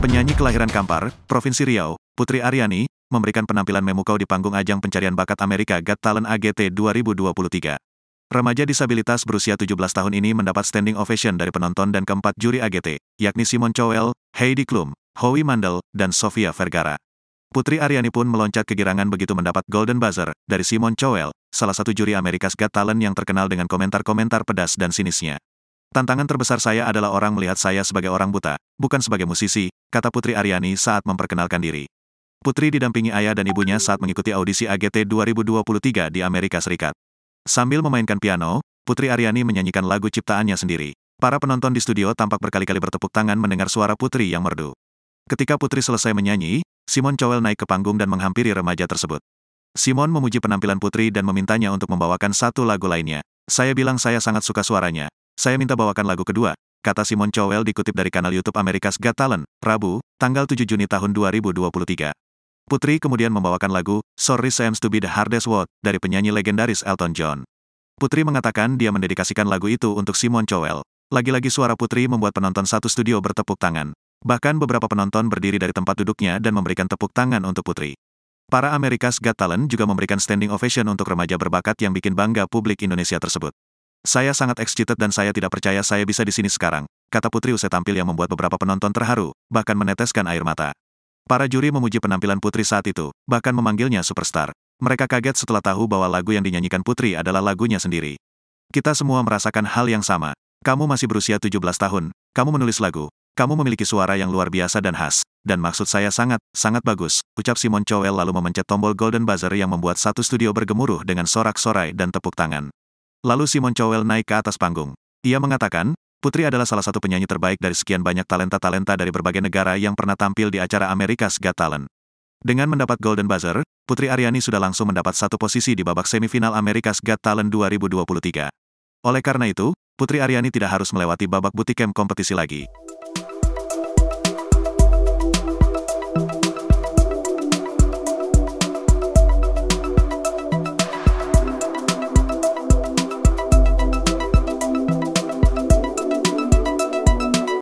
Penyanyi kelahiran Kampar, Provinsi Riau, Putri Aryani, memberikan penampilan memukau di panggung ajang pencarian bakat Amerika Got Talent AGT 2023. Remaja disabilitas berusia 17 tahun ini mendapat standing ovation dari penonton dan keempat juri AGT, yakni Simon Cowell, Heidi Klum, Howie Mandel, dan Sofia Vergara. Putri Aryani pun meloncat kegirangan begitu mendapat Golden Buzzer dari Simon Cowell, salah satu juri Amerika's Got Talent yang terkenal dengan komentar-komentar pedas dan sinisnya. Tantangan terbesar saya adalah orang melihat saya sebagai orang buta, bukan sebagai musisi, kata Putri Aryani saat memperkenalkan diri. Putri didampingi ayah dan ibunya saat mengikuti audisi AGT 2023 di Amerika Serikat. Sambil memainkan piano, Putri Aryani menyanyikan lagu ciptaannya sendiri. Para penonton di studio tampak berkali-kali bertepuk tangan mendengar suara Putri yang merdu. Ketika Putri selesai menyanyi, Simon Cowell naik ke panggung dan menghampiri remaja tersebut. Simon memuji penampilan Putri dan memintanya untuk membawakan satu lagu lainnya. Saya bilang saya sangat suka suaranya. Saya minta bawakan lagu kedua, kata Simon Cowell dikutip dari kanal YouTube Amerikas Got Talent, Rabu, tanggal 7 Juni tahun 2023. Putri kemudian membawakan lagu Sorry Seems to be the Hardest Word dari penyanyi legendaris Elton John. Putri mengatakan dia mendedikasikan lagu itu untuk Simon Cowell. Lagi-lagi suara Putri membuat penonton satu studio bertepuk tangan. Bahkan beberapa penonton berdiri dari tempat duduknya dan memberikan tepuk tangan untuk Putri. Para Amerikas Got Talent juga memberikan standing ovation untuk remaja berbakat yang bikin bangga publik Indonesia tersebut. Saya sangat excited dan saya tidak percaya saya bisa di sini sekarang, kata Putri usai tampil yang membuat beberapa penonton terharu, bahkan meneteskan air mata. Para juri memuji penampilan Putri saat itu, bahkan memanggilnya superstar. Mereka kaget setelah tahu bahwa lagu yang dinyanyikan Putri adalah lagunya sendiri. Kita semua merasakan hal yang sama. Kamu masih berusia 17 tahun, kamu menulis lagu, kamu memiliki suara yang luar biasa dan khas, dan maksud saya sangat, sangat bagus, ucap Simon Cowell lalu memencet tombol golden buzzer yang membuat satu studio bergemuruh dengan sorak-sorai dan tepuk tangan. Lalu Simon Cowell naik ke atas panggung. Ia mengatakan, Putri adalah salah satu penyanyi terbaik dari sekian banyak talenta-talenta dari berbagai negara yang pernah tampil di acara America's Got Talent. Dengan mendapat Golden Buzzer, Putri Aryani sudah langsung mendapat satu posisi di babak semifinal America's Got Talent 2023. Oleh karena itu, Putri Aryani tidak harus melewati babak bootcamp kompetisi lagi.